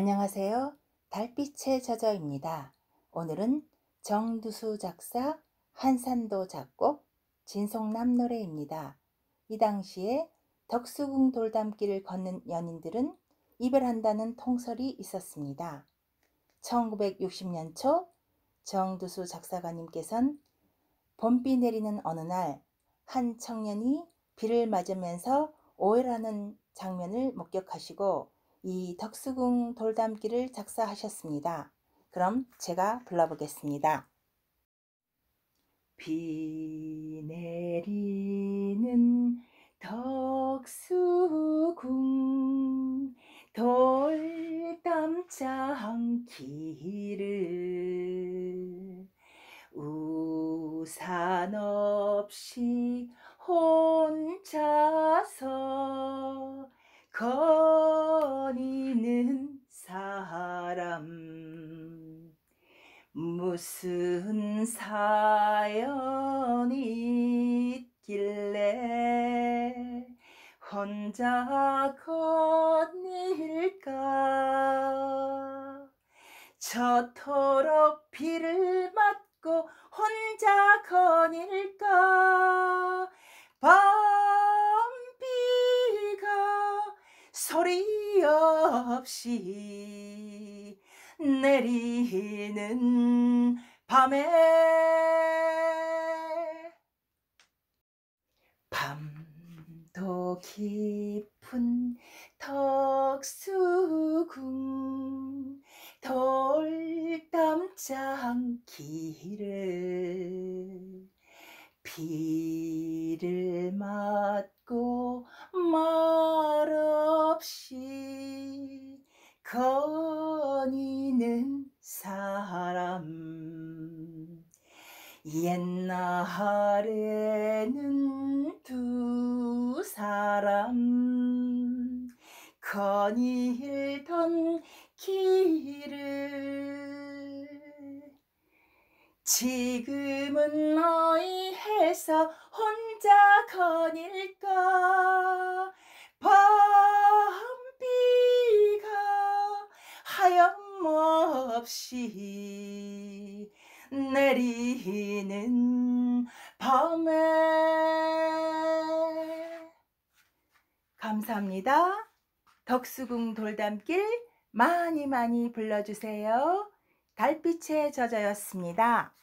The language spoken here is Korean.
안녕하세요. 달빛의 저자입니다. 오늘은 정두수 작사, 한산도 작곡, 진송남 노래입니다. 이 당시에 덕수궁 돌담길을 걷는 연인들은 이별한다는 통설이 있었습니다. 1960년 초 정두수 작사가님께선 봄비 내리는 어느 날 한 청년이 비를 맞으면서 오해라는 장면을 목격하시고 이 덕수궁 돌담길을 작사하셨습니다. 그럼 제가 불러보겠습니다. 비 내리는 덕수궁 돌담장길을 우산 없이 혼자서 걸 무슨 사연이 있길래 혼자 건일까 저토록 비를 맞고 혼자 건일까 밤비가 소리 없이 내리는 밤에 밤도 깊은 덕수궁 돌담장길을 비를 맞고 말없이 걸 사람 옛날에는 두 사람 거닐던 길을 지금은 너희 해서 혼자 거닐까 없이 내리는 밤에 감사합니다. 덕수궁 돌담길 많이 많이 불러주세요. 달빛의저자였습니다